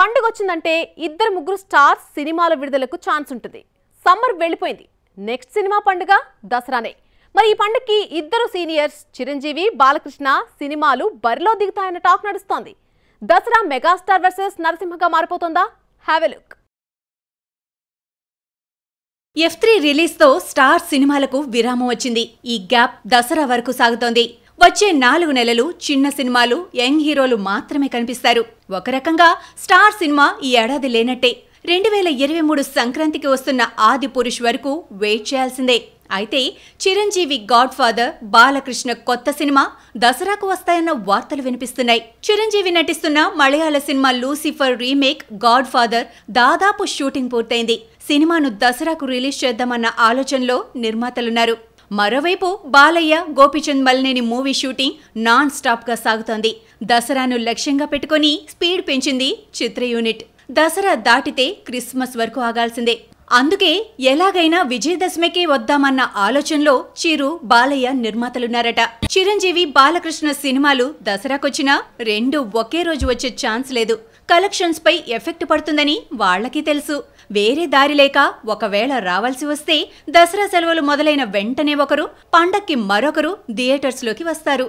పండుగ వచ్చిందంటే ఇద్దరు ముగ్గురు స్టార్స్ సినిమాల విడుదలకు ఛాన్స్ ఉంటుంది సమ్మర్ వెళ్ళిపోయింది నెక్స్ట్ సినిమా పండుగ దసరానే మరి ఈ పండుగకి ఇద్దరు సీనియర్స్ చిరంజీవి బాలకృష్ణ సినిమాలు బరిలో దిగుతాయన్న టాక్ నడుస్తోంది దసరా మెగాస్టార్ వర్సెస్ నరసింహగా మారిపోతుందా have a look F three రిలీజ్తో స్టార్ సినిమాలకు విరామం వచ్చింది ఈ గ్యాప్ దసరా వరకు సాగుతోంది వచ్చే నాలుగు నెలలు చిన్న సినిమాలు యంగ్ హీరోలు మాత్రమే కనిపిస్తారు ఒక రకంగా స్టార్ సినిమా ఈ ఏడాది లేనట్టే రెండు వేల ఇరవై మూడు సంక్రాంతికి వస్తున్న ఆది పురుష్ వరకు వెయిట్ చేయాల్సిందే అయితే చిరంజీవి గాడ్ ఫాదర్ బాలకృష్ణ కొత్త సినిమా దసరాకు వస్తాయన్న వార్తలు వినిపిస్తున్నాయి చిరంజీవి నటిస్తున్న Malayalam cinema Lucifer remake Godfather దాదాపు షూటింగ్ పూర్తయింది సినిమాను దసరాకు రిలీజ్ చేద్దామన్న ఆలోచనలో నిర్మాతలున్నారు మరోవైపు బాలయ్య గోపిచంద్ మల్నేని మూవీ షూటింగ్ నాన్ స్టాప్గా సాగుతోంది దసరాను లక్ష్యంగా పెట్టుకుని స్పీడ్ పెంచింది చిత్ర యూనిట్ దసరా దాటితే క్రిస్మస్ వరకు ఆగాల్సిందే అందుకే ఎలాగైనా విజయదశమికే వద్దామన్న ఆలోచనలో చిరు బాలయ్య నిర్మాతలున్నారట చిరంజీవి బాలకృష్ణ సినిమాలు దసరాకొచ్చినా రెండు ఒకే రోజు వచ్చే ఛాన్స్ లేదు కలెక్షన్స్పై ఎఫెక్ట్ పడుతుందని వాళ్లకి తెలుసు వేరే దారి లేక ఒకవేళ రావాల్సి వస్తే దసరా సెలవులు మొదలైన వెంటనే ఒకరు పండక్కి మరొకరు థియేటర్స్లోకి వస్తారు